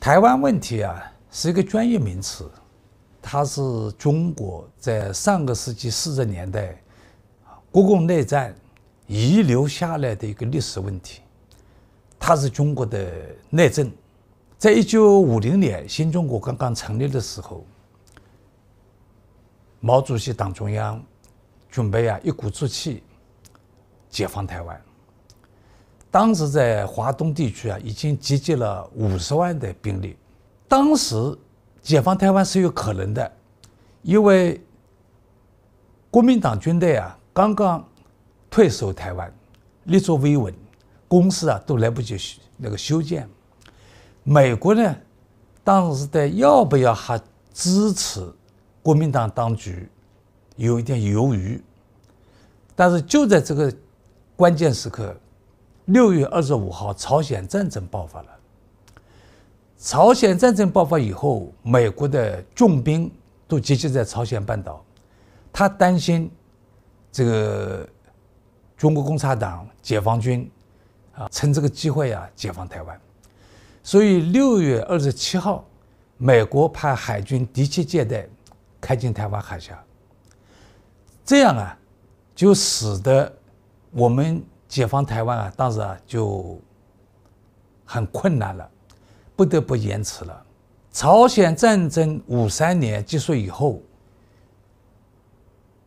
台湾问题啊，是一个专业名词，它是中国在上个世纪四十年代国共内战遗留下来的一个历史问题，它是中国的内政。在一九五零年新中国刚刚成立的时候，毛主席党中央准备啊一鼓作气解放台湾。当时在华东地区啊，已经集结了五十万的兵力。当时解放台湾是有可能的，因为国民党军队啊刚刚退守台湾，立足维稳，公司啊都来不及那个修建。美国呢，当时在要不要还支持国民党当局，有一点犹豫。但是就在这个关键时刻。六月二十五号，朝鲜战争爆发了。朝鲜战争爆发以后，美国的重兵都集结在朝鲜半岛，他担心这个中国共产党解放军啊，趁这个机会啊，解放台湾。所以六月二十七号，美国派海军第七舰队开进台湾海峡。这样啊，就使得我们。解放台湾啊，当时啊就很困难了，不得不延迟了。朝鲜战争五三年结束以后，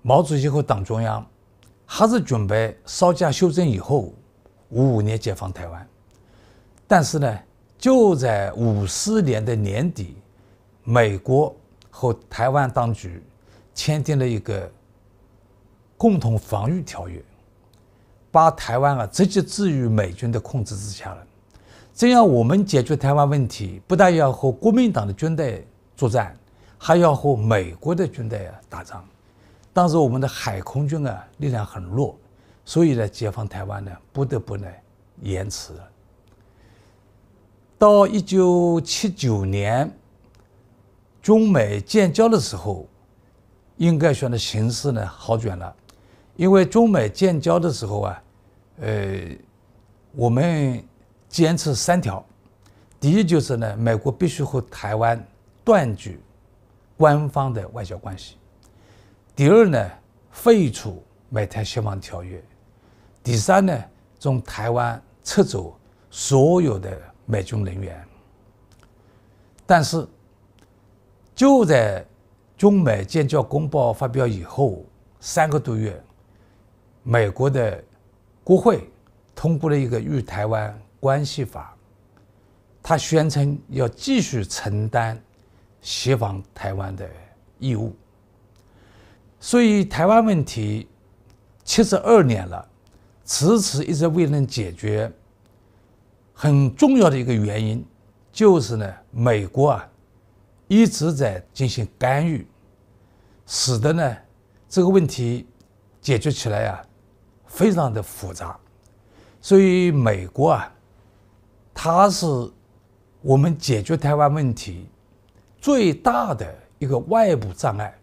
毛主席和党中央还是准备稍加修正以后，五五年解放台湾。但是呢，就在五四年的年底，美国和台湾当局签订了一个共同防御条约。把台湾啊直接置于美军的控制之下了，这样我们解决台湾问题不但要和国民党的军队作战，还要和美国的军队啊打仗。当时我们的海空军啊力量很弱，所以呢，解放台湾呢不得不呢延迟了。到一九七九年中美建交的时候，应该说呢形势呢好转了。因为中美建交的时候啊，呃，我们坚持三条：第一，就是呢，美国必须和台湾断绝官方的外交关系；第二呢，废除美台协防条约；第三呢，从台湾撤走所有的美军人员。但是，就在中美建交公报发表以后三个多月。美国的国会通过了一个《与台湾关系法》，他宣称要继续承担协防台湾的义务。所以，台湾问题七十二年了，迟迟一直未能解决。很重要的一个原因，就是呢，美国啊一直在进行干预，使得呢这个问题解决起来呀。非常的复杂，所以美国啊，它是我们解决台湾问题最大的一个外部障碍。